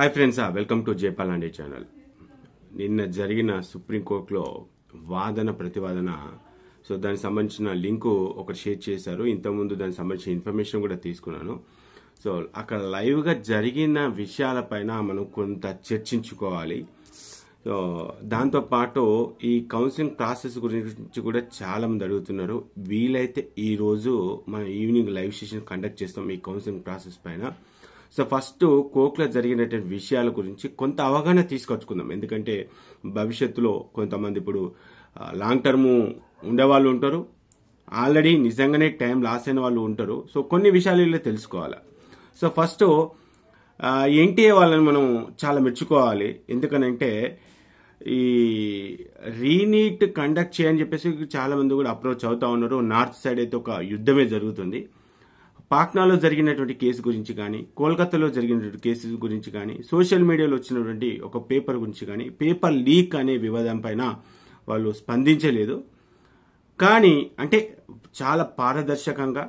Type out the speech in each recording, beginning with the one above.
hi friends welcome to Jaipal channel నిన్న జరిగిన సుప్రీంకోర్టులో వాదన ప్రతివాదన సో దానికి సంబంధించిన లింకు ఒకటి షేర్ చేశారు ఇంతకుముందు దానికి సంబంధించిన ఇన్ఫర్మేషన్ కూడా తీసుకున్నాను సో అక్కడ లైవ్గా జరిగిన విషయాలపైన మనం కొంత చర్చించుకోవాలి సో దాంతోపాటు ఈ కౌన్సిలింగ్ ప్రాసెస్ గురించి కూడా చాలా మంది అడుగుతున్నారు వీలైతే ఈరోజు మనం ఈవినింగ్ లైవ్ సెషన్ కండక్ట్ చేస్తాం ఈ కౌన్సిలింగ్ ప్రాసెస్ పైన సో ఫస్ట్ కోక్లో జరిగినటువంటి విషయాల గురించి కొంత అవగాహన తీసుకొచ్చుకుందాం ఎందుకంటే భవిష్యత్తులో కొంతమంది ఇప్పుడు లాంగ్ టర్మ్ ఉండేవాళ్ళు ఉంటారు ఆల్రెడీ నిజంగానే టైం లాస్ అయిన వాళ్ళు ఉంటారు సో కొన్ని విషయాలు ఇలా తెలుసుకోవాలి సో ఫస్ట్ ఎన్టీఏ వాళ్ళని మనం చాలా మెచ్చుకోవాలి ఎందుకనంటే ఈ రీనీట్ కండక్ట్ చేయని చెప్పేసి చాలా మంది కూడా అప్రోచ్ అవుతా ఉన్నారు నార్త్ సైడ్ అయితే ఒక యుద్ధమే జరుగుతుంది పాక్నాలో జరిగినటువంటి కేసు గురించి కానీ కోల్కతాలో జరిగినటువంటి కేసు గురించి కానీ సోషల్ మీడియాలో వచ్చినటువంటి ఒక పేపర్ గురించి కానీ పేపర్ లీక్ అనే వివాదం పైన వాళ్ళు స్పందించలేదు కానీ అంటే చాలా పారదర్శకంగా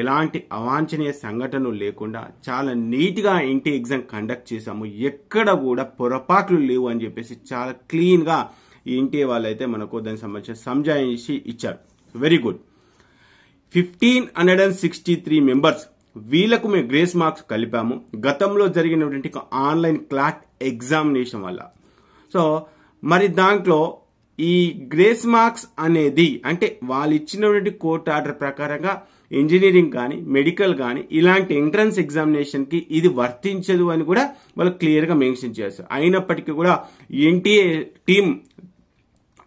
ఎలాంటి అవాంఛనీయ సంఘటనలు లేకుండా చాలా నీట్గా ఇంటి ఎగ్జామ్ కండక్ట్ చేశాము ఎక్కడ కూడా పొరపాట్లు లేవు అని చెప్పేసి చాలా క్లీన్గా ఈ ఇంటి వాళ్ళైతే మనకు దానికి సంబంధించిన సంజాయించి ఇచ్చారు very good fifteen hundred and sixty three members వీళ్ళకు మేము గ్రేస్ మార్క్స్ కలిపాము గతంలో జరిగినటువంటి ఆన్లైన్ క్లాట్ ఎగ్జామినేషన్ వల్ల సో మరి దాంట్లో ఈ గ్రేస్ మార్క్స్ అనేది అంటే వాళ్ళు ఇచ్చినటువంటి కోర్ట్ ఆర్డర్ ప్రకారంగా ఇంజనీరింగ్ కానీ మెడికల్ కానీ ఇలాంటి ఎంట్రన్స్ ఎగ్జామినేషన్కి ఇది వర్తించదు అని కూడా వాళ్ళు క్లియర్గా మెన్షన్ చేస్తారు అయినప్పటికీ కూడా ఎన్టీఏ టీం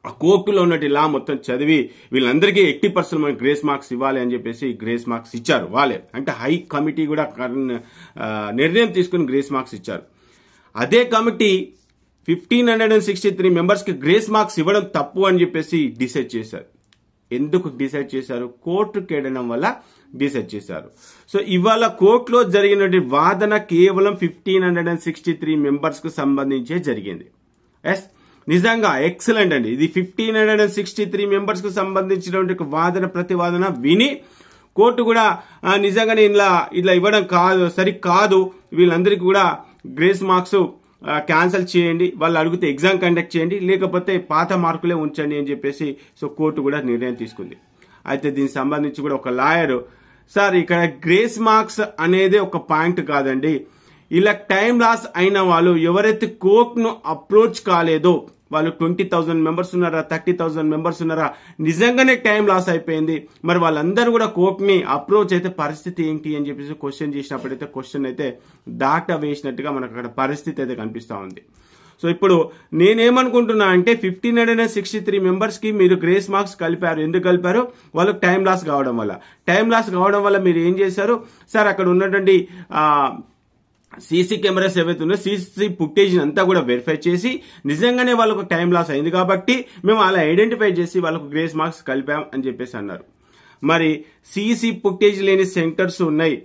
ఆ కోర్టులో ఉన్నట్టు ఇలా మొత్తం చదివి వీళ్ళందరికీ ఎయిటీ పర్సెంట్ మనకి గ్రేస్ మార్క్స్ ఇవ్వాలి అని చెప్పేసి గ్రేస్ మార్క్స్ ఇచ్చారు వాళ్ళే అంటే హై కమిటీ కూడా నిర్ణయం తీసుకుని గ్రేస్ మార్క్స్ ఇచ్చారు అదే committee fifteen hundred and sixty three మెంబర్స్కి గ్రేస్ మార్క్స్ ఇవ్వడం తప్పు అని చెప్పేసి డిసైడ్ చేశారు ఎందుకు డిసైడ్ చేశారు కోర్టు కేడడం వల్ల డిసైడ్ చేశారు సో ఇవాళ కోర్టులో జరిగినటువంటి వాదన కేవలం fifteen hundred and sixty three మెంబర్స్కు సంబంధించే జరిగింది ఎస్ నిజంగా ఎక్సలెంట్ అండి ఇది fifteen hundred and sixty three మెంబర్స్కు సంబంధించినటువంటి వాదన ప్రతివాదన విని కోర్టు కూడా నిజంగానే ఇలా ఇట్లా ఇవ్వడం కాదు కాదు వీళ్ళందరికీ కూడా గ్రేస్ మార్క్స్ క్యాన్సిల్ చేయండి వాళ్ళు అడిగితే ఎగ్జామ్ కండక్ట్ చేయండి లేకపోతే పాత మార్కులే ఉంచండి అని చెప్పేసి సో కోర్టు కూడా నిర్ణయం తీసుకుంది అయితే దీనికి సంబంధించి కూడా ఒక లాయర్ సార్ ఇక్కడ గ్రేస్ మార్క్స్ అనేది ఒక పాయింట్ కాదండి ఇలా టైం లాస్ అయిన వాళ్ళు ఎవరైతే ను అప్రోచ్ కాలేదో వాళ్ళు ట్వంటీ థౌసండ్ మెంబర్స్ ఉన్నారా థర్టీ థౌసండ్ మెంబర్స్ ఉన్నారా నిజంగానే టైం లాస్ అయిపోయింది మరి వాళ్ళందరూ కూడా ని అప్రోచ్ అయితే పరిస్థితి ఏంటి అని చెప్పేసి క్వశ్చన్ చేసినప్పుడు అయితే క్వశ్చన్ అయితే దాట వేసినట్టుగా మనకు అక్కడ పరిస్థితి అయితే కనిపిస్తూ ఉంది సో ఇప్పుడు నేనేమనుకుంటున్నా అంటే fifteen hundred and sixty three మెంబర్స్కి మీరు గ్రేస్ మార్క్స్ కలిపారు ఎందుకు కలిపారు వాళ్ళకి టైం లాస్ కావడం వల్ల టైం లాస్ కావడం వల్ల మీరు ఏం చేశారు సార్ అక్కడ ఉన్నటువంటి సీసీ కెమెరాస్ ఏవైతే ఉన్నాయో సీసీ ఫుటేజ్ అంతా కూడా వెరిఫై చేసి నిజంగానే వాళ్ళకు టైం లాస్ అయింది కాబట్టి మేము అలా ఐడెంటిఫై చేసి వాళ్ళకు గ్రేస్ మార్క్స్ కలిపాం అని చెప్పేసి అన్నారు మరి సీసీ ఫుటేజ్ లేని సెంటర్స్ ఉన్నాయి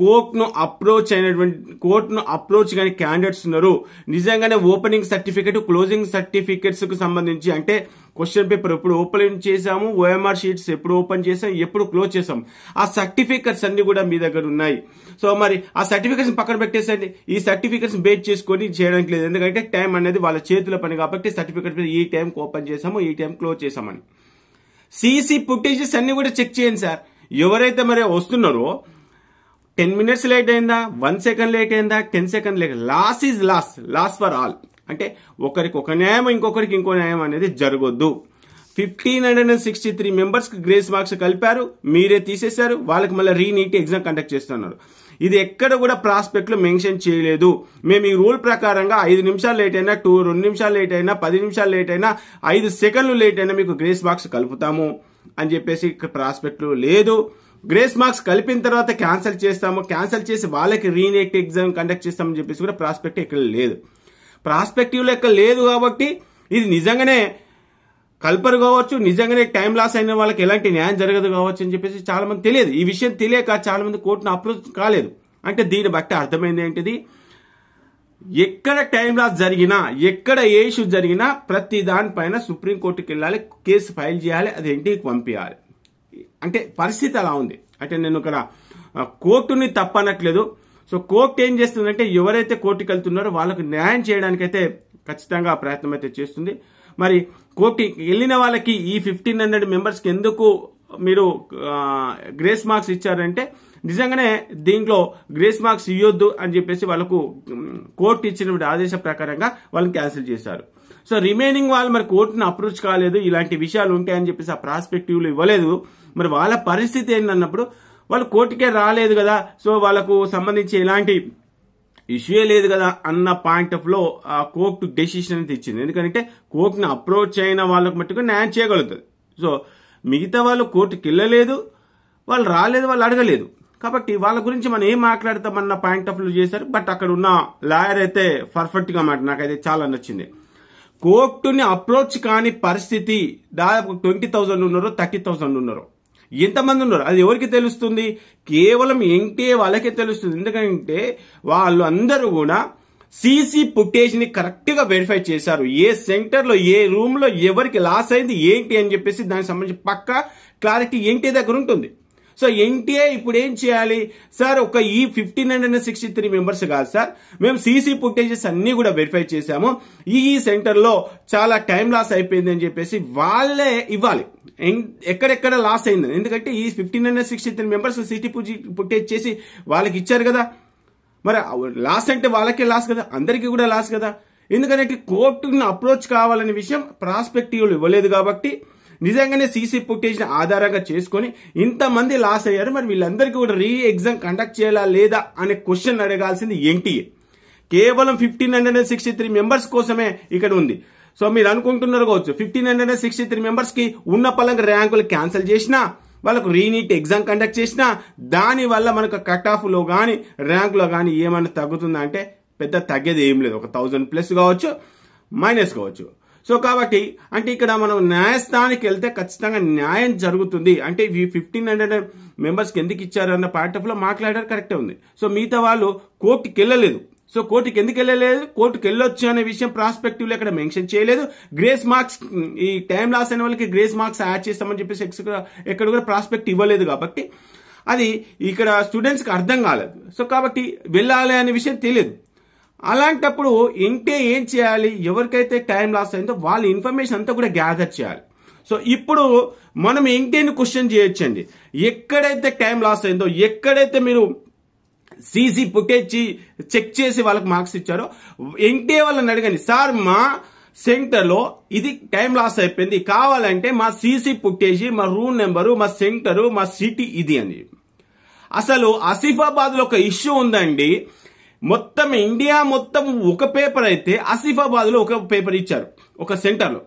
కోర్ట్ ను అప్రోచ్ అయినటువంటి కోర్ట్ ను అప్రోచ్ కానీ క్యాండిడేట్స్ ఉన్నారు నిజంగానే ఓపెనింగ్ సర్టిఫికెట్ క్లోజింగ్ సర్టిఫికెట్స్ కు సంబంధించి అంటే క్వశ్చన్ పేపర్ ఎప్పుడు ఓపెన్ చేసాము ఓఎంఆర్ షీట్స్ ఎప్పుడు ఓపెన్ చేసాం ఎప్పుడు క్లోజ్ చేసాం ఆ సర్టిఫికెట్స్ అన్ని కూడా మీ దగ్గర ఉన్నాయి సో మరి ఆ సర్టిఫికెట్స్ పక్కన పెట్టేసండి ఈ సర్టిఫికెట్స్ బేట్ చేసుకొని చేయడానికి లేదు ఎందుకంటే టైం అనేది వాళ్ళ చేతుల పని కాబట్టి సర్టిఫికెట్ ఈ టైం ఓపెన్ చేసాము ఈ టైం క్లోజ్ చేసామని సీసీ ఫుటేజెస్ అన్ని కూడా చెక్ చేయండి సార్ ఎవరైతే మరి వస్తున్నారో టెన్ మినిట్స్ లేట్ అయిందా వన్ సెకండ్ లేట్ అయిందా ten second late loss is loss loss for all అంటే ఒకరికి ఒక న్యాయం ఇంకొకరికి ఇంకో న్యాయం అనేది జరగొద్దు fifteen hundred and sixty three మెంబర్స్కి గ్రేస్ మార్క్స్ కలిపారు మీరే తీసేశారు వాళ్ళకి మళ్ళీ రీనీట్ ఎగ్జామ్ కండక్ట్ చేస్తున్నారు ఇది ఎక్కడ కూడా లో మెన్షన్ చేయలేదు మేము ఈ రూల్ ప్రకారంగా ఐదు నిమిషాలు లేట్ అయినా టూ రెండు నిమిషాలు లేట్ అయినా పది నిమిషాలు లేట్ అయినా ఐదు సెకండ్లు లేట్ అయినా మీకు గ్రేస్ మార్క్స్ కలుపుతాము అని చెప్పేసి ఇక్కడ ప్రాస్పెక్ట్లు లేదు గ్రేస్ మార్క్స్ కలిపిన తర్వాత క్యాన్సిల్ చేస్తాము క్యాన్సిల్ చేసి వాళ్ళకి రీనెట్ ఎగ్జామ్ కండక్ట్ చేస్తామని చెప్పేసి కూడా ప్రాస్పెక్ట్ ఇక్కడ లేదు ప్రాస్పెక్టివ్ లెక్క లేదు కాబట్టి ఇది నిజంగానే కల్పరు కావచ్చు నిజంగానే టైం లాస్ అయిన వాళ్ళకి ఎలాంటి న్యాయం జరగదు కావచ్చు అని చెప్పేసి చాలా మంది తెలియదు ఈ విషయం తెలియక చాలా మంది కోర్టును అప్రోచ్ కాలేదు అంటే దీన్ని బట్టి అర్థమైంది ఏంటిది ఎక్కడ టైం లాస్ జరిగినా ఎక్కడ ఏ ఇష్యూ జరిగినా ప్రతి దానిపైన సుప్రీంకోర్టుకి వెళ్ళాలి కేసు ఫైల్ చేయాలి అదేంటి పంపించాలి అంటే పరిస్థితి అలా ఉంది అంటే నేను ఇక్కడ కోర్టుని తప్పనట్లేదు సో కోర్టు ఏం చేస్తుందంటే ఎవరైతే కోర్టుకి వెళ్తున్నారో వాళ్ళకు న్యాయం చేయడానికైతే ఖచ్చితంగా ప్రయత్నం అయితే చేస్తుంది మరి కోర్టు వెళ్ళిన వాళ్ళకి ఈ ఫిఫ్టీన్ హండ్రెడ్ మెంబర్స్కి ఎందుకు మీరు గ్రేస్ మార్క్స్ ఇచ్చారంటే నిజంగానే దీంట్లో గ్రేస్ మార్క్స్ ఇవ్వద్దు అని చెప్పేసి వాళ్ళకు కోర్టు ఇచ్చిన ఆదేశ ప్రకారంగా వాళ్ళని క్యాన్సిల్ చేశారు సో రిమైనింగ్ వాళ్ళు మరి కోర్టును అప్రోచ్ కాలేదు ఇలాంటి విషయాలు ఉంటాయని చెప్పేసి ఆ ప్రాస్పెక్టివ్లు ఇవ్వలేదు మరి వాళ్ళ పరిస్థితి ఏంటన్నప్పుడు వాళ్ళు కోర్టుకే రాలేదు కదా సో వాళ్ళకు సంబంధించి ఎలాంటి ఇష్యూ లేదు కదా అన్న పాయింట్ ఆఫ్ లో ఆ కోర్టు డెసిషన్ అనేది ఇచ్చింది ఎందుకంటే కోర్టును అప్రోచ్ అయిన వాళ్ళకు మట్టుకు న్యాయం చేయగలుగుతుంది సో మిగతా వాళ్ళు కోర్టుకి వెళ్ళలేదు వాళ్ళు రాలేదు వాళ్ళు అడగలేదు కాబట్టి వాళ్ళ గురించి మనం ఏం మాట్లాడతామన్న పాయింట్ ఆఫ్ వ్యూ చేశారు బట్ అక్కడ ఉన్న లాయర్ అయితే గా మాట నాకైతే చాలా నచ్చింది కోర్టుని అప్రోచ్ కాని పరిస్థితి దాదాపు ట్వంటీ థౌజండ్ ఉన్నారు థర్టీ థౌజండ్ ఉన్నారు ఎంతమంది ఉన్నారు అది ఎవరికి తెలుస్తుంది కేవలం ఎన్టీఏ వాళ్ళకే తెలుస్తుంది ఎందుకంటే వాళ్ళు అందరూ కూడా సీసీ కరెక్ట్ కరెక్ట్గా వెరిఫై చేశారు ఏ సెంటర్లో ఏ రూమ్లో ఎవరికి లాస్ అయింది ఏంటి అని చెప్పేసి దానికి సంబంధించి పక్క క్లారిటీ ఎన్టీఏ దగ్గర ఉంటుంది సో ఎన్టీఏ ఇప్పుడు ఏం చేయాలి సార్ ఒక ఈ fifteen hundred sixty three members కాదు సార్ మేము సీసీ ఫుటేజెస్ అన్ని కూడా వెరిఫై చేశాము ఈ సెంటర్ సెంటర్లో చాలా టైం లాస్ అయిపోయింది అని చెప్పేసి వాళ్ళే ఇవ్వాలి ఎక్కడెక్కడ లాస్ అయింది ఎందుకంటే ఈ fifteen hundred sixty three members CC footage చేసి వాళ్ళకి ఇచ్చారు కదా మరి లాస్ అంటే వాళ్ళకే లాస్ కదా అందరికీ కూడా లాస్ కదా ఎందుకంటే కోర్టుని అప్రోచ్ కావాలనే విషయం ప్రాస్పెక్టివ్లు ఇవ్వలేదు కాబట్టి నిజంగానే సీసీ ఫుటేజ్ని ఆధారంగా చేసుకొని ఇంతమంది లాస్ అయ్యారు మరి వీళ్ళందరికీ కూడా రీ ఎగ్జామ్ కండక్ట్ చేయాలా లేదా అనే క్వశ్చన్ అడగాల్సింది ఎన్టీఏ కేవలం fifteen hundred and sixty three members కోసమే ఇక్కడ ఉంది సో మీరు అనుకుంటున్నారు కావచ్చు fifteen hundred and sixty three మెంబర్స్కి ఉన్న పలంగ ర్యాంకులు క్యాన్సిల్ చేసినా వాళ్ళకు రీనీట్ ఎగ్జామ్ కండక్ట్ చేసినా దానివల్ల మనకు కట్ ఆఫ్లో కానీ ర్యాంకులో కానీ ఏమైనా తగ్గుతుందంటే పెద్ద తగ్గేది ఏం లేదు ఒక థౌజండ్ ప్లస్ కావచ్చు మైనస్ కావచ్చు సో కాబట్టి అంటే ఇక్కడ మనం న్యాయస్థానానికి వెళ్తే ఖచ్చితంగా న్యాయం జరుగుతుంది అంటే ఈ ఫిఫ్టీన్ హండ్రెడ్ మెంబర్స్కి ఎందుకు ఇచ్చారు అన్న పార్ట్ లో మాట్లాడారు కరెక్టే ఉంది సో మిగతా వాళ్ళు కోర్టుకి వెళ్ళలేదు సో కోర్టుకి ఎందుకు వెళ్ళలేదు కోర్టుకి వెళ్ళొచ్చు అనే విషయం ప్రాస్పెక్టివ్లో ఇక్కడ మెన్షన్ చేయలేదు గ్రేస్ మార్క్స్ ఈ టైం లాస్ అయిన వాళ్ళకి గ్రేస్ మార్క్స్ యాడ్ చేస్తామని చెప్పేసి ఎక్స్ ఎక్కడ కూడా ప్రాస్పెక్ట్ ఇవ్వలేదు కాబట్టి అది ఇక్కడ స్టూడెంట్స్కి అర్థం కాలేదు సో కాబట్టి వెళ్ళాలి అనే విషయం తెలియదు అలాంటప్పుడు ఇంటే ఏం చేయాలి ఎవరికైతే టైం లాస్ అయిందో వాళ్ళ ఇన్ఫర్మేషన్ అంతా కూడా గ్యాదర్ చేయాలి సో ఇప్పుడు మనం ఇంకేని క్వశ్చన్ చేయొచ్చండి ఎక్కడైతే టైం లాస్ అయిందో ఎక్కడైతే మీరు సీసీ పుట్టేచ్చి చెక్ చేసి వాళ్ళకి మార్క్స్ ఇచ్చారో ఇంటే వాళ్ళని అడగండి సార్ మా సెంటర్లో ఇది టైం లాస్ అయిపోయింది కావాలంటే మా సీసీ పుట్టేసి మా రూమ్ నెంబరు మా సెంటరు మా సిటీ ఇది అని అసలు ఆసిఫాబాద్ లో ఒక ఇష్యూ ఉందండి మొత్తం ఇండియా మొత్తం ఒక పేపర్ అయితే ఆసిఫాబాద్లో ఒక పేపర్ ఇచ్చారు ఒక లో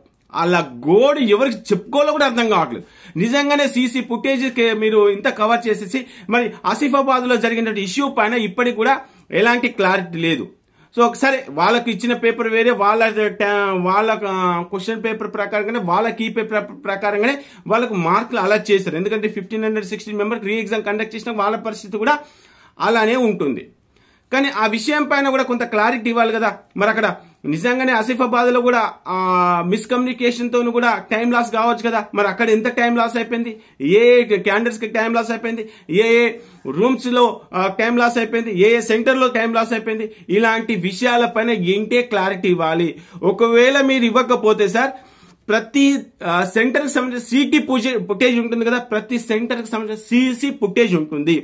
అలా గోడు ఎవరికి చెప్పుకోవాలో కూడా అర్థం కావట్లేదు నిజంగానే సీసీ ఫుటేజ్ మీరు ఇంత కవర్ చేసేసి మరి ఆసిఫాబాద్లో జరిగినటువంటి ఇష్యూ పైన ఇప్పటికి కూడా ఎలాంటి క్లారిటీ లేదు సో ఒకసారి వాళ్ళకి ఇచ్చిన పేపర్ వేరే వాళ్ళ వాళ్ళ క్వశ్చన్ పేపర్ ప్రకారంగానే వాళ్ళ కీ పేపర్ ప్రకారంగానే వాళ్ళకు మార్కులు అలా చేశారు ఎందుకంటే fifteen hundred sixteen members re exam conduct చేసిన వాళ్ళ పరిస్థితి కూడా అలానే ఉంటుంది కానీ ఆ విషయం పైన కూడా కొంత క్లారిటీ ఇవ్వాలి కదా మరి అక్కడ నిజంగానే ఆసిఫాబాద్ లో కూడా మిస్కమ్యూనికేషన్ తో కూడా టైం లాస్ కావచ్చు కదా మరి అక్కడ ఎంత టైం లాస్ అయిపోయింది ఏ క్యాండిడేట్స్ కి టైం లాస్ అయిపోయింది ఏ ఏ రూమ్స్ లో టైం లాస్ అయిపోయింది ఏ ఏ సెంటర్ లో టైం లాస్ అయిపోయింది ఇలాంటి విషయాలపైన ఏంటే క్లారిటీ ఇవ్వాలి ఒకవేళ మీరు ఇవ్వకపోతే సార్ ప్రతి సెంటర్కి సంబంధించిన సిటీ పూజ పుట్టేజ్ ఉంటుంది కదా ప్రతి సెంటర్కి సంబంధించిన సిసి పుట్టేజ్ ఉంటుంది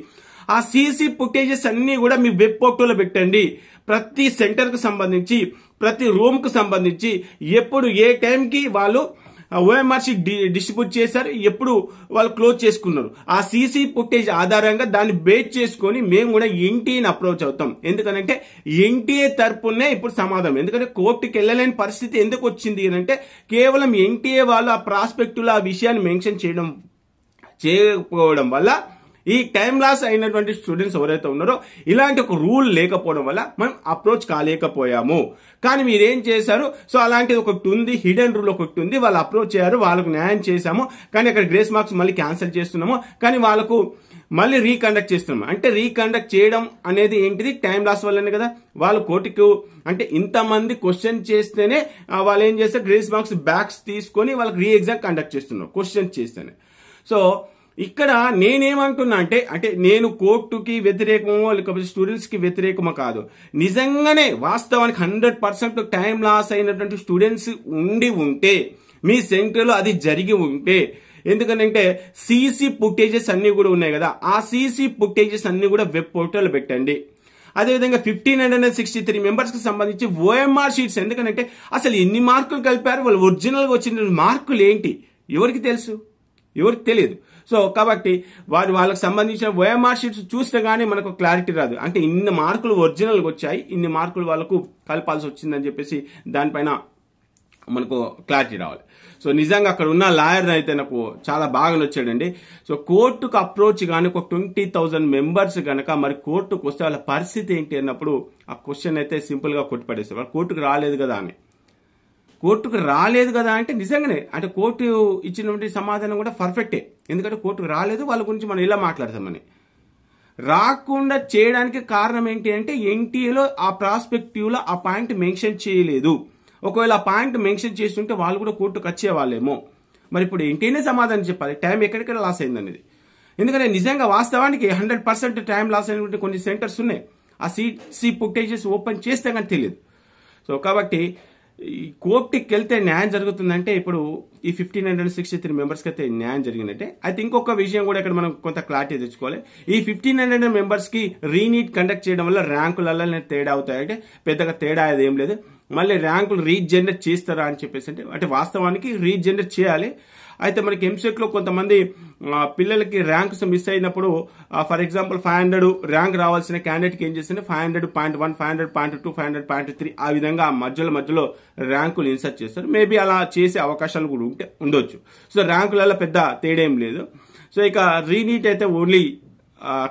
ఆ సీసీ ఫుటేజెస్ అన్ని కూడా మీ వెబ్ పోర్టల్లో పెట్టండి ప్రతి సెంటర్కు సంబంధించి ప్రతి రూమ్కు సంబంధించి ఎప్పుడు ఏ టైంకి వాళ్ళు ఓఎంఆర్సీ డిస్ట్రిబ్యూట్ చేశారు ఎప్పుడు వాళ్ళు క్లోజ్ చేసుకున్నారు ఆ సీసీ ఫుటేజ్ ఆధారంగా దాన్ని బేస్ చేసుకొని మేము కూడా ఎన్టీఏని అప్రోచ్ అవుతాం ఎందుకంటే ఎన్టీఏ తరపునే ఇప్పుడు సమాధానం ఎందుకంటే కోర్టుకి వెళ్ళలేని పరిస్థితి ఎందుకు వచ్చింది అంటే కేవలం ఎన్టీఏ వాళ్ళు ఆ ప్రాస్పెక్టులో ఆ విషయాన్ని మెన్షన్ చేయడం చేయకపోవడం వల్ల ఈ టైం లాస్ అయినటువంటి స్టూడెంట్స్ ఎవరైతే ఉన్నారో ఇలాంటి ఒక రూల్ లేకపోవడం వల్ల మనం అప్రోచ్ కాలేకపోయాము కానీ మీరేం చేశారు సో అలాంటిది ఒకటి ఉంది హిడెన్ రూల్ ఒకటి ఉంది వాళ్ళు అప్రోచ్ అయ్యారు వాళ్ళకు న్యాయం చేశాము కానీ అక్కడ గ్రేస్ మార్క్స్ మళ్ళీ క్యాన్సిల్ చేస్తున్నాము కానీ వాళ్ళకు మళ్ళీ రీకండక్ట్ చేస్తున్నాము అంటే రీకండక్ట్ చేయడం అనేది ఏంటిది టైం లాస్ వల్లనే కదా వాళ్ళు కోర్టుకు అంటే ఇంతమంది క్వశ్చన్ చేస్తేనే వాళ్ళు ఏం చేస్తారు గ్రేస్ మార్క్స్ బ్యాక్స్ తీసుకొని వాళ్ళకి రీ ఎగ్జామ్ కండక్ట్ చేస్తున్నారు క్వశ్చన్ చేస్తేనే సో ఇక్కడ నేనేమంటున్నా అంటే అంటే నేను కోర్టుకి వ్యతిరేకమో లేకపోతే స్టూడెంట్స్కి వ్యతిరేకమో కాదు నిజంగానే వాస్తవానికి హండ్రెడ్ పర్సెంట్ టైం లాస్ అయినటువంటి స్టూడెంట్స్ ఉండి ఉంటే మీ సెంటర్లో అది జరిగి ఉంటే ఎందుకంటే సీసీ పుట్టేజెస్ అన్నీ కూడా ఉన్నాయి కదా ఆ సీసీ పుట్టేజెస్ అన్నీ కూడా వెబ్ పోర్టల్ పెట్టండి అదేవిధంగా fifteen hundred and sixty three మెంబర్స్కి సంబంధించి ఓఎంఆర్ షీట్స్ ఎందుకంటే అసలు ఎన్ని మార్కులు కలిపారు వాళ్ళు ఒరిజినల్గా వచ్చిన మార్కులు ఏంటి ఎవరికి తెలుసు ఎవరికి తెలియదు సో కాబట్టి వారు వాళ్ళకి సంబంధించిన ఓఎంఆర్ షీట్స్ చూస్తే కానీ మనకు క్లారిటీ రాదు అంటే ఇన్ని మార్కులు ఒరిజినల్గా వచ్చాయి ఇన్ని మార్కులు వాళ్ళకు కలపాల్సి వచ్చిందని చెప్పేసి దానిపైన మనకు క్లారిటీ రావాలి సో నిజంగా అక్కడ ఉన్న లాయర్ అయితే నాకు చాలా బాగా నచ్చాడండి సో కోర్టుకు అప్రోచ్ కానీ ఒక ట్వంటీ థౌజండ్ మెంబర్స్ కనుక మరి కోర్టుకు వస్తే వాళ్ళ పరిస్థితి ఏంటి అన్నప్పుడు ఆ క్వశ్చన్ అయితే సింపుల్గా కొట్టిపడేస్తారు వాళ్ళు కోర్టుకు రాలేదు కదా అని కోర్టుకు రాలేదు కదా అంటే నిజంగానే అంటే కోర్టు ఇచ్చినటువంటి సమాధానం కూడా పర్ఫెక్టే ఎందుకంటే కోర్టుకు రాలేదు వాళ్ళ గురించి మనం ఇలా మాట్లాడతామని రాకుండా చేయడానికి కారణం ఏంటి అంటే ఎన్టీఏలో ఆ ప్రాస్పెక్టివ్లో ఆ పాయింట్ మెన్షన్ చేయలేదు ఒకవేళ ఆ పాయింట్ మెన్షన్ చేస్తుంటే వాళ్ళు కూడా కోర్టుకు వచ్చేవాళ్ళేమో మరి ఇప్పుడు ఎన్టీఏనే సమాధానం చెప్పాలి టైం ఎక్కడిక్కడ లాస్ అయిందనేది ఎందుకంటే నిజంగా వాస్తవానికి హండ్రెడ్ పర్సెంట్ టైం లాస్ అయినటువంటి కొన్ని సెంటర్స్ ఉన్నాయి ఆ సీ సీ పుట్టేజెస్ ఓపెన్ చేస్తే కానీ తెలియదు సో కాబట్టి ఈ కోర్టుకి వెళ్తే న్యాయం జరుగుతుందంటే ఇప్పుడు ఈ ఫిఫ్టీన్ హండ్రెడ్ సిక్స్టీ త్రీ మెంబర్స్కి అయితే న్యాయం జరిగినట్టే అయితే ఇంకొక విషయం కూడా ఇక్కడ మనం కొంత క్లారిటీ తెచ్చుకోవాలి ఈ ఫిఫ్టీన్ హండ్రెడ్ మెంబర్స్కి రీనీట్ కండక్ట్ చేయడం వల్ల ర్యాంకులలో తేడా అవుతాయంటే పెద్దగా తేడా అది ఏం లేదు మళ్ళీ ర్యాంకులు రీజనరేట్ చేస్తారా అని చెప్పేసి అంటే అంటే వాస్తవానికి రీజనరేట్ చేయాలి అయితే మనకి ఎంసెట్లో e కొంతమంది పిల్లలకి ర్యాంక్స్ మిస్ అయినప్పుడు for example five hundred rank రావాల్సిన క్యాండిడేట్కి ఏం చేస్తుంది five hundred point one five hundred point two five hundred point three ఆ విధంగా మధ్యలో మధ్యలో ర్యాంకులు ఇన్సర్ట్ చేస్తారు మేబీ అలా చేసే అవకాశాలు కూడా ఉంటే ఉండొచ్చు సో ర్యాంకులలో పెద్ద తేడేం లేదు సో ఇక రీనీట్ అయితే ఓన్లీ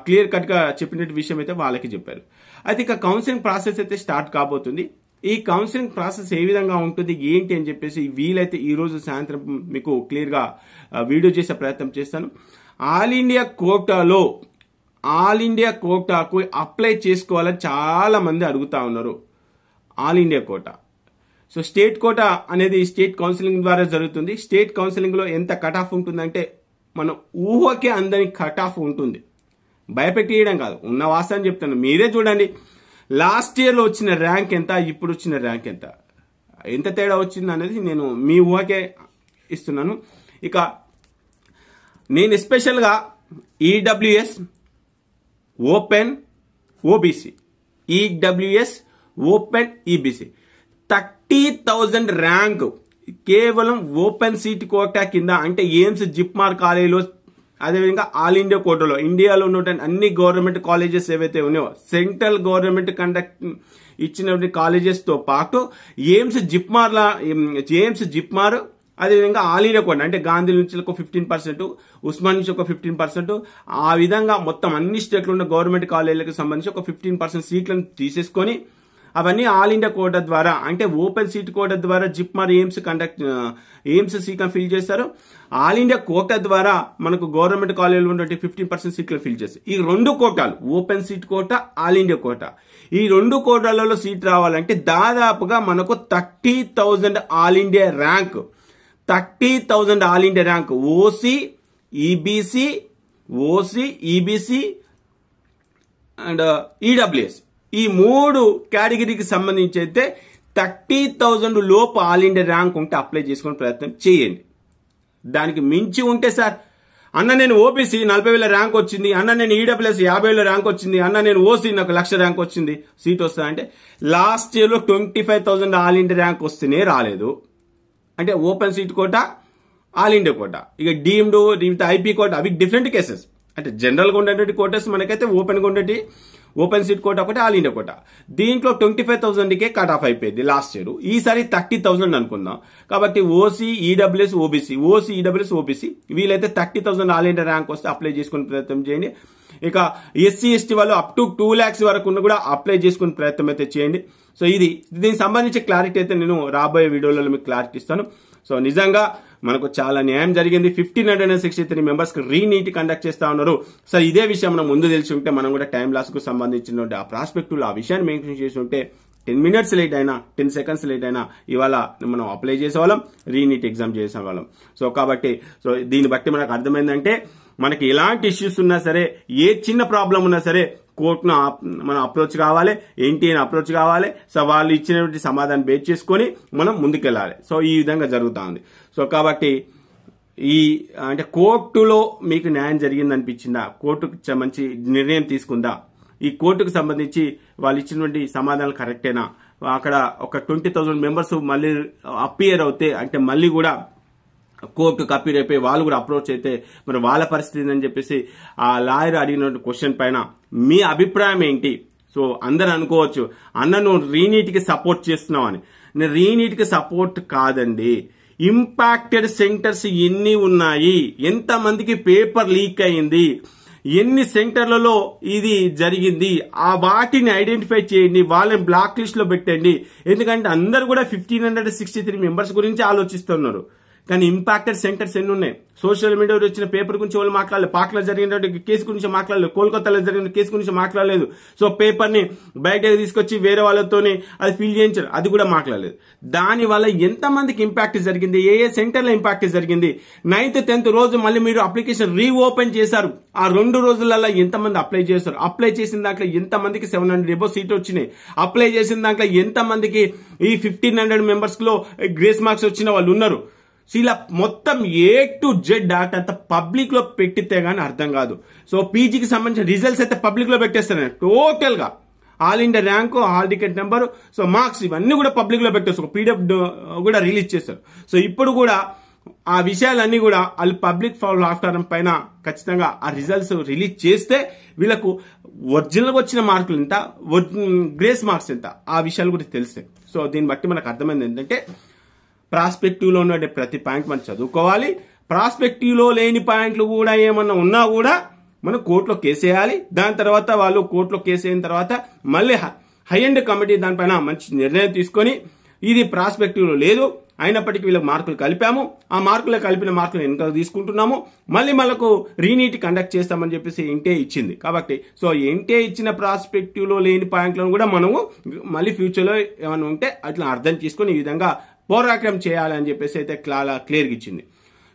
క్లియర్ కట్గా చెప్పినట్టు విషయం అయితే వాళ్ళకి చెప్పారు అయితే ఇక కౌన్సిలింగ్ ప్రాసెస్ అయితే స్టార్ట్ కాబోతుంది ఈ కౌన్సిలింగ్ ప్రాసెస్ ఏ విధంగా ఉంటుంది ఏంటి అని చెప్పేసి వీలైతే ఈరోజు సాయంత్రం మీకు క్లియర్గా వీడియో చేసే ప్రయత్నం చేస్తాను ఆల్ ఇండియా కోటాలో ఆల్ ఇండియా కోటాకు అప్లై చేసుకోవాలని చాలా మంది అడుగుతా ఉన్నారు all India quota so state quota అనేది స్టేట్ కౌన్సిలింగ్ ద్వారా జరుగుతుంది స్టేట్ కౌన్సిలింగ్లో ఎంత కట్ ఆఫ్ ఉంటుందంటే మన ఊహకే అందని కట్ ఆఫ్ ఉంటుంది భయపెట్టియడం కాదు ఉన్న వాస్తవం చెప్తాను మీరే చూడండి లాస్ట్ ఇయర్లో వచ్చిన ర్యాంక్ ఎంత ఇప్పుడు వచ్చిన ర్యాంక్ ఎంత ఎంత తేడా వచ్చింది అనేది నేను మీ ఊహకే ఇస్తున్నాను ఇక నేను ఎస్పెషల్గా EWS open OBC EWS open EBC తక్కువ ఫిఫ్టీ థౌజండ్ ర్యాంక్ కేవలం ఓపెన్ సీట్ కోటా కింద అంటే ఎయిమ్స్ జిప్మార్ కాలేజీలో అదేవిధంగా ఆల్ ఇండియా కోటలో ఇండియాలో ఉన్నటువంటి అన్ని గవర్నమెంట్ కాలేజెస్ ఏవైతే ఉన్నాయో సెంట్రల్ గవర్నమెంట్ కండక్ట్ ఇచ్చినటువంటి కాలేజెస్తో పాటు ఎయిమ్స్ జిప్మార్లా ఎయిమ్స్ జిప్మార్ అదేవిధంగా ఆల్ ఇండియా కోట అంటే గాంధీ నుంచి ఒక ఫిఫ్టీన్ పర్సెంట్ ఉస్మాన్ నుంచి ఒక ఫిఫ్టీన్ పర్సెంట్ ఆ విధంగా మొత్తం అన్ని స్టేట్లో ఉన్న గవర్నమెంట్ కాలేజీలకు సంబంధించి ఒక ఫిఫ్టీన్ పర్సెంట్ సీట్లను తీసేసుకొని అవన్నీ ఆల్ ఇండియా కోట ద్వారా అంటే ఓపెన్ సీట్ కోట ద్వారా జిప్ ఎయిమ్స్ కండక్ట్ ఎయిమ్స్ సీట్లను ఫిల్ చేస్తారు ఆల్ ఇండియా కోట ద్వారా మనకు గవర్నమెంట్ కాలేజీలో ఉన్నటువంటి ఫిఫ్టీన్ పర్సెంట్ సీట్లు ఫిల్ చేస్తారు ఈ రెండు కోటాలు open seat quota all India quota ఈ రెండు కోటాలలో సీట్ రావాలంటే దాదాపుగా మనకు thirty all India rank thirty thousand all India rank OC EBC OC EBC and EWS ఈ మూడు కేటగిరీకి సంబంధించి అయితే థర్టీ థౌజండ్ లోపు ఆల్ ఇండియా ర్యాంక్ ఉంటే అప్లై చేసుకునే ప్రయత్నం చేయండి దానికి మించి ఉంటే సార్ అన్న నేను ఓబీసీ నలభై వేల ర్యాంక్ వచ్చింది అన్న నేను ఈడబ్ల్యూఎస్ యాభై వేల ర్యాంక్ వచ్చింది అన్న నేను ఓసీ నాకు లక్ష ర్యాంక్ వచ్చింది సీట్ వస్తుందంటే లాస్ట్ ఇయర్లో twenty five thousand all India rank వస్తేనే రాలేదు అంటే open seat quota all India quota ఇక డీమ్డ్ ఐపీ కోట అవి డిఫరెంట్ కేసెస్ అంటే జనరల్గా ఉండేటువంటి కోటస్ మనకైతే ఓపెన్గా ఉండేటి ఓపెన్ సీట్ కోట ఒకటి ఆల్ ఇండియా కోట దీంట్లో ట్వంటీ ఫైవ్ థౌసండ్కే కట్ ఆఫ్ అయిపోయింది లాస్ట్ ఇయర్ ఈసారి థర్టీ థౌసండ్ అనుకుందాం కాబట్టి OC EWS OBC OC EWS OBC వీలైతే thirty thousand all India rank వస్తే అప్లై చేసుకునే ప్రయత్నం చేయండి ఇక ఎస్సీ ఎస్టీ వాళ్ళు అప్ టు టూ ల్యాక్స్ వరకు కూడా అప్లై చేసుకునే ప్రయత్నం అయితే చేయండి సో ఇది దీనికి సంబంధించి క్లారిటీ అయితే నేను రాబోయే వీడియోలలో మీకు క్లారిటీ ఇస్తాను సో నిజంగా మనకు చాలా న్యాయం జరిగింది fifteen hundred and sixty three మెంబర్స్కి రీనీట్ కండక్ట్ చేస్తా ఉన్నారు సో ఇదే విషయం మనం ముందు తెలిసి ఉంటే మనం కూడా టైం లాస్కు సంబంధించినటువంటి ఆ ప్రాస్పెక్టులు ఆ విషయాన్ని మెన్షన్ చేసి ఉంటే టెన్ మినిట్స్ లేట్ అయినా టెన్ సెకండ్స్ లేట్ అయినా ఇవాళ మనం అప్లై చేసేవాళ్ళం రీనీట్ ఎగ్జామ్ చేసేవాళ్ళం సో కాబట్టి సో దీన్ని బట్టి మనకు అర్థమైందంటే మనకి ఎలాంటి ఇష్యూస్ ఉన్నా సరే ఏ చిన్న ప్రాబ్లం ఉన్నా సరే కోర్టును మనం అప్రోచ్ కావాలి ఏంటి అని అప్రోచ్ కావాలి సో వాళ్ళు ఇచ్చినటువంటి సమాధానం బేస్ చేసుకొని మనం ముందుకెళ్ళాలి సో ఈ విధంగా జరుగుతూ ఉంది సో కాబట్టి ఈ అంటే కోర్టులో మీకు న్యాయం జరిగింది అనిపించిందా కోర్టుకు మంచి నిర్ణయం తీసుకుందా ఈ కోర్టుకు సంబంధించి వాళ్ళు ఇచ్చినటువంటి సమాధానం కరెక్టేనా అక్కడ ఒక ట్వంటీ థౌజండ్ మెంబర్స్ మళ్ళీ అప్పియర్ అవుతే అంటే మళ్ళీ కూడా కోర్టు కప్పి రేపే వాళ్ళు కూడా అప్రోచ్ అయితే మరి వాళ్ళ పరిస్థితి అని చెప్పేసి ఆ లాయర్ అడిగిన క్వశ్చన్ పైన మీ అభిప్రాయం ఏంటి సో అందరు అనుకోవచ్చు అన్న నువ్వు రీనీట్కి సపోర్ట్ చేస్తున్నావు అని నేను రీనీట్కి సపోర్ట్ కాదండి ఇంపాక్టెడ్ సెంటర్స్ ఎన్ని ఉన్నాయి ఎంతమందికి పేపర్ లీక్ అయింది ఎన్ని సెంటర్లలో ఇది జరిగింది ఆ వాటిని ఐడెంటిఫై చేయండి వాళ్ళని బ్లాక్ లిస్ట్లో పెట్టండి ఎందుకంటే అందరు కూడా fifteen hundred sixty three members గురించి ఆలోచిస్తున్నారు కానీ ఇంపాక్టెడ్ సెంటర్స్ ఎన్ని ఉన్నాయి సోషల్ మీడియాలో వచ్చిన పేపర్ గురించి వాళ్ళు మాట్లాడలేదు పాకలో జరిగిన కేసు గురించి మాట్లాడలేదు కోల్కతాలో జరిగిన కేసు గురించి మాట్లాడలేదు సో పేపర్ని బయటకు తీసుకొచ్చి వేరే వాళ్ళతోనే అది ఫిల్ చేయించారు అది కూడా మాట్లాడలేదు దానివల్ల ఎంతమందికి ఇంపాక్ట్ జరిగింది ఏ ఏ సెంటర్లో ఇంపాక్ట్ జరిగింది నైన్త్ టెన్త్ రోజు మళ్ళీ మీరు అప్లికేషన్ రీఓపెన్ చేశారు ఆ రెండు రోజులలో ఎంతమంది అప్లై చేస్తారు అప్లై చేసిన దాంట్లో ఎంతమందికి సెవెన్ హండ్రెడ్ ఎబో సీట్ వచ్చినాయి అప్లై చేసిన దాంట్లో ఎంతమందికి ఈ ఫిఫ్టీన్ హండ్రెడ్ మెంబర్స్లో గ్రేస్ మార్క్స్ వచ్చిన వాళ్ళు ఉన్నారు సో ఇలా మొత్తం ఏ టు జెడ్ డాట్ అంతా పబ్లిక్ లో పెట్టితే గానీ అర్థం కాదు సో పీజీకి సంబంధించిన రిజల్ట్స్ అయితే పబ్లిక్ లో పెట్టేస్తారు టోటల్ గా all India rank all ticket number so marks ఇవన్నీ కూడా పబ్లిక్ లో పెట్టేస్తారు పీడిఎఫ్ కూడా రిలీజ్ చేస్తారు సో ఇప్పుడు కూడా ఆ విషయాలన్నీ కూడా వాళ్ళు పబ్లిక్ ఫాలో ఆఫ్టారం పైన ఖచ్చితంగా ఆ రిజల్ట్స్ రిలీజ్ చేస్తే వీళ్ళకు ఒరిజినల్గా వచ్చిన మార్కులు ఎంత గ్రేస్ మార్క్స్ ఎంత ఆ విషయాలు కూడా తెలిస్తాయి సో దీన్ని బట్టి మనకు అర్థమైంది ఏంటంటే ప్రాస్పెక్టివ్లో ఉన్న ప్రతి పాయింట్ మనం చదువుకోవాలి ప్రాస్పెక్టివ్లో లేని పాయింట్లు కూడా ఏమన్నా ఉన్నా కూడా మనం కోర్టులో కేసేయాలి దాని తర్వాత వాళ్ళు కోర్టులో కేసేయిన తర్వాత మళ్ళీ హై అండ్ కమిటీ దానిపైన మంచి నిర్ణయం తీసుకొని ఇది ప్రాస్పెక్టివ్ లో లేదు అయినప్పటికీ వీళ్ళకి మార్కులు కలిపాము ఆ మార్కులు కలిపిన మార్కులు వెనుక తీసుకుంటున్నాము మళ్ళీ మనకు రీనీట్ కండక్ట్ చేస్తామని చెప్పేసి ఇంటే ఇచ్చింది కాబట్టి సో ఇంటే ఇచ్చిన ప్రాస్పెక్టివ్లో లేని పాయింట్లను కూడా మనము మళ్ళీ ఫ్యూచర్లో ఏమైనా ఉంటే అట్లా అర్థం చేసుకుని ఈ విధంగా పోరాటం చేయాలని చెప్పేసి అయితే చాలా క్లియర్గా ఇచ్చింది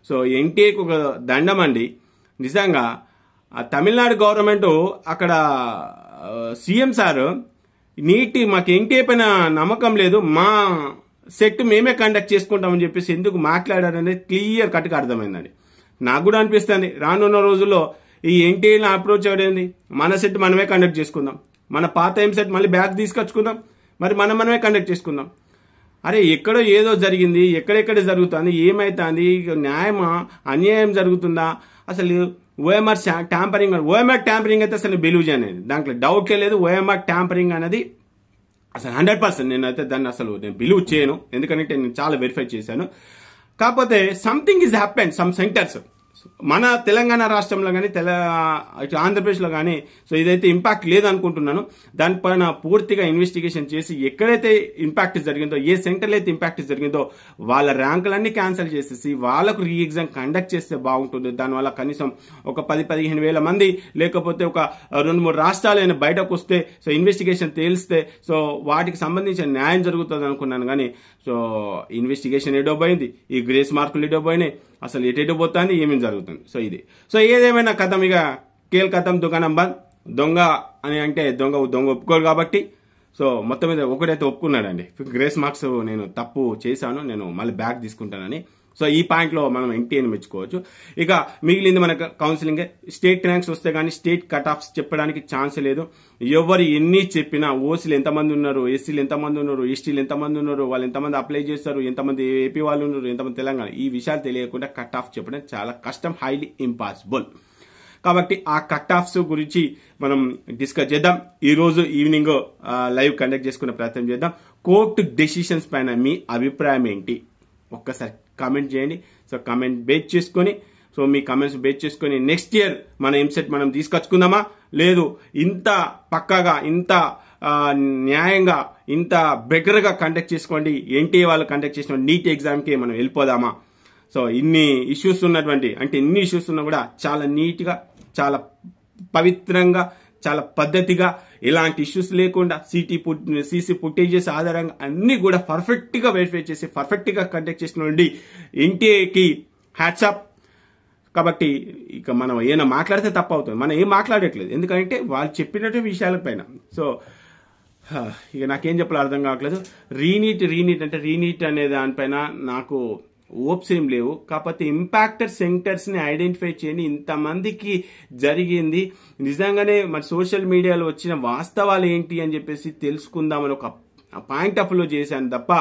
సో ఎన్టీఏకి ఒక దండం అండి నిజంగా తమిళనాడు గవర్నమెంట్ అక్కడ సీఎం సార్ నీటి మాకు ఎన్టీఏ పైన నమ్మకం లేదు మా సెట్ మేమే కండక్ట్ చేసుకుంటామని చెప్పేసి ఎందుకు మాట్లాడారనేది క్లియర్ కట్గా అర్థమైందండి నాకు కూడా అనిపిస్తుంది రానున్న రోజుల్లో ఈ ఎన్టీఏని అప్రోచ్ అవ్వడేంది మన సెట్ మనమే కండక్ట్ చేసుకుందాం మన పాత ఏం సెట్ మళ్ళీ బ్యాగ్ తీసుకొచ్చుకుందాం మరి మనం మనమే కండక్ట్ చేసుకుందాం అరే ఎక్కడో ఏదో జరిగింది ఎక్కడెక్కడ జరుగుతుంది ఏమైతుంది న్యాయమా అన్యాయం జరుగుతుందా అసలు ఓఎంఆర్ ట్యాంపరింగ్ ఓఎంఆర్ ట్యాంపరింగ్ అయితే అసలు బిలీవ్ చేయలేదు దాంట్లో డౌటే లేదు ఓఎంఆర్ ట్యాంపరింగ్ అనేది అసలు హండ్రెడ్ పర్సెంట్ నేనైతే దాన్ని అసలు నేను బిలీవ్ చేయను ఎందుకంటే నేను చాలా వెరిఫై చేశాను కాకపోతే something is happen some centres మన తెలంగాణ రాష్ట్రంలో కానీ తెల ఆంధ్రప్రదేశ్లో కానీ సో ఇదైతే ఇంపాక్ట్ లేదనుకుంటున్నాను దానిపైన పూర్తిగా ఇన్వెస్టిగేషన్ చేసి ఎక్కడైతే ఇంపాక్ట్ జరిగిందో ఏ సెంటర్లో అయితే ఇంపాక్ట్ జరిగిందో వాళ్ళ ర్యాంకులన్నీ క్యాన్సిల్ చేసేసి వాళ్ళకు రీ ఎగ్జామ్ కండక్ట్ చేస్తే బాగుంటుంది దానివల్ల కనీసం ఒక పది పదిహేను వేల మంది లేకపోతే ఒక రెండు మూడు అయినా బయటకు వస్తే సో ఇన్వెస్టిగేషన్ తేలిస్తే సో వాటికి సంబంధించిన న్యాయం జరుగుతుంది అనుకున్నాను కానీ సో ఇన్వెస్టిగేషన్ ఎటో పోయింది ఈ గ్రేస్ మార్కులు ఎటో పోయినాయి అసలు ఎటెటో పోతుంది ఏమేమి జరుగుతుంది సో ఇది సో ఏదేమైనా కథం ఇక కేల్ కథం దుకాణం బంద్ దొంగ అని అంటే దొంగ దొంగ ఒప్పుకోరు కాబట్టి సో మొత్తం మీద ఒకడైతే ఒప్పుకున్నాడండి గ్రేస్ మార్క్స్ నేను తప్పు చేశాను నేను మళ్ళీ బ్యాక్ తీసుకుంటానని సో ఈ పాయింట్లో మనం ఎన్టీఏని మెచ్చుకోవచ్చు ఇక మిగిలింది మనకు కౌన్సిలింగ్ స్టేట్ ర్యాంక్స్ వస్తే కానీ స్టేట్ కట్ ఆఫ్స్ చెప్పడానికి ఛాన్స్ లేదు ఎవరు ఎన్ని చెప్పినా ఓసీలు ఎంతమంది ఉన్నారు ఎస్సీలు ఎంతమంది ఉన్నారు ఎస్టీలు ఎంతమంది ఉన్నారు వాళ్ళు ఎంతమంది అప్లై చేస్తారు ఎంతమంది ఏపీ వాళ్ళు ఉన్నారు ఎంతమంది తెలంగాణ ఈ విషయాలు తెలియకుండా కట్ ఆఫ్ చెప్పడం చాలా కష్టం హైలీ ఇంపాసిబుల్ కాబట్టి ఆ కట్ ఆఫ్స్ గురించి మనం డిస్కస్ చేద్దాం ఈరోజు ఈవినింగ్ లైవ్ కండక్ట్ చేసుకునే ప్రయత్నం చేద్దాం కోర్టు డెసిషన్స్ పైన మీ అభిప్రాయం ఏంటి ఒక్కసారి కామెంట్ చేయండి సో కామెంట్ బేచ్ చేసుకొని సో మీ కమెంట్స్ బేచ్ చేసుకొని నెక్స్ట్ ఇయర్ మన ఎంసెట్ మనం తీసుకొచ్చుకుందామా లేదు ఇంత పక్కాగా ఇంత న్యాయంగా ఇంత బెటర్గా కండక్ట్ చేసుకోండి ఎన్టీఏ వాళ్ళు కండక్ట్ చేసిన నీట్ ఎగ్జామ్కి మనం వెళ్ళిపోదామా సో ఇన్ని ఇష్యూస్ ఉన్నటువంటి అంటే ఇన్ని ఇష్యూస్ ఉన్నా కూడా చాలా నీట్గా చాలా పవిత్రంగా చాలా పద్ధతిగా ఇలాంటి ఇష్యూస్ లేకుండా సిటీ పుట్ సీసీ ఫుటేజెస్ ఆధారంగా అన్ని కూడా పర్ఫెక్ట్గా వెరిఫై చేసి పర్ఫెక్ట్గా కండక్ట్ చేసినండి ఎన్టీఏకి హ్యాట్సాప్ కాబట్టి ఇక మనం ఏమైనా మాట్లాడితే తప్ప అవుతుంది మనం ఏం మాట్లాడట్లేదు ఎందుకంటే వాళ్ళు చెప్పినట్టు విషయాలపైన సో ఇక నాకేం చెప్పాలో అర్థం కావట్లేదు రీనీట్ రీనీట్ అంటే రీనీట్ అనే దానిపైన నాకు ఓప్స్ ఏం లేవు కాకపోతే ఇంపాక్టర్ సెంటర్స్ని ఐడెంటిఫై చేయని ఇంతమందికి జరిగింది నిజంగానే మరి సోషల్ మీడియాలో వచ్చిన వాస్తవాలు ఏంటి అని చెప్పేసి తెలుసుకుందామని ఒక పాయింట్ ఆఫ్లో చేశాను తప్ప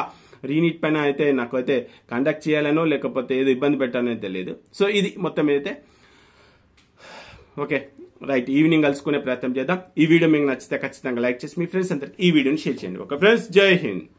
రీనీట్ పైన అయితే నాకైతే కండక్ట్ చేయాలనో లేకపోతే ఏదో ఇబ్బంది పెట్టాలనో తెలియదు సో ఇది మొత్తం అయితే ఓకే రైట్ ఈవినింగ్ కలుసుకునే ప్రయత్నం చేద్దాం ఈ వీడియో మీకు నచ్చితే ఖచ్చితంగా లైక్ చేసి మీ ఫ్రెండ్స్ అందరికి ఈ వీడియోని షేర్ చేయండి ఓకే ఫ్రెండ్స్ జై హింద్